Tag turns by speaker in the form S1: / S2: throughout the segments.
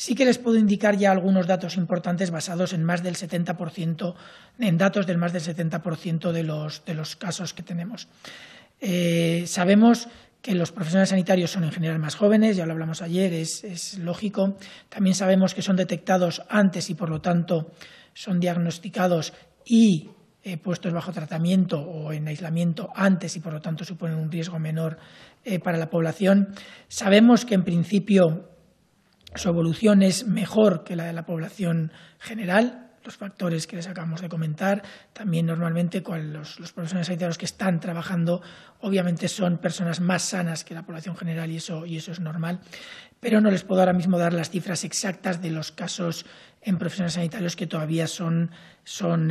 S1: Sí que les puedo indicar ya algunos datos importantes basados en más del 70%, en datos del más del 70% de los, de los casos que tenemos. Eh, sabemos que los profesionales sanitarios son en general más jóvenes, ya lo hablamos ayer, es, lógico. También sabemos que son detectados antes y, por lo tanto, son diagnosticados y eh, puestos bajo tratamiento o en aislamiento antes y, por lo tanto, suponen un riesgo menor eh, para la población. Sabemos que, en principio, su evolución es mejor que la de la población general, los factores que les acabamos de comentar. También normalmente los, profesionales sanitarios que están trabajando obviamente son personas más sanas que la población general y eso, y eso es normal. Pero no les puedo ahora mismo dar las cifras exactas de los casos en profesionales sanitarios que todavía son,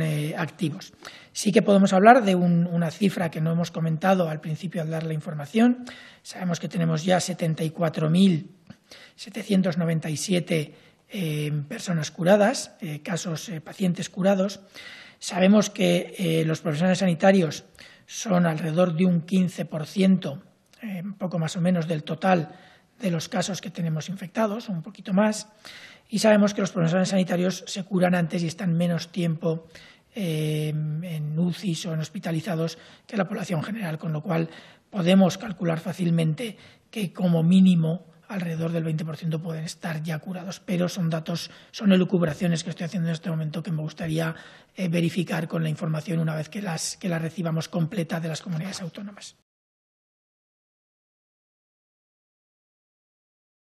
S1: eh, activos. Sí que podemos hablar de una cifra que no hemos comentado al principio al dar la información. Sabemos que tenemos ya 74.000 797 eh, personas curadas, eh, casos eh, pacientes curados. Sabemos que los profesionales sanitarios son alrededor de un 15%, un poco más o menos del total de los casos que tenemos infectados, un poquito más. Y sabemos que los profesionales sanitarios se curan antes y están menos tiempo en UCIs o en hospitalizados que la población general, con lo cual podemos calcular fácilmente que como mínimo alrededor del 20% pueden estar ya curados, pero son datos, son elucubraciones que estoy haciendo en este momento que me gustaría eh, verificar con la información una vez que, las, que la recibamos completa de las comunidades autónomas.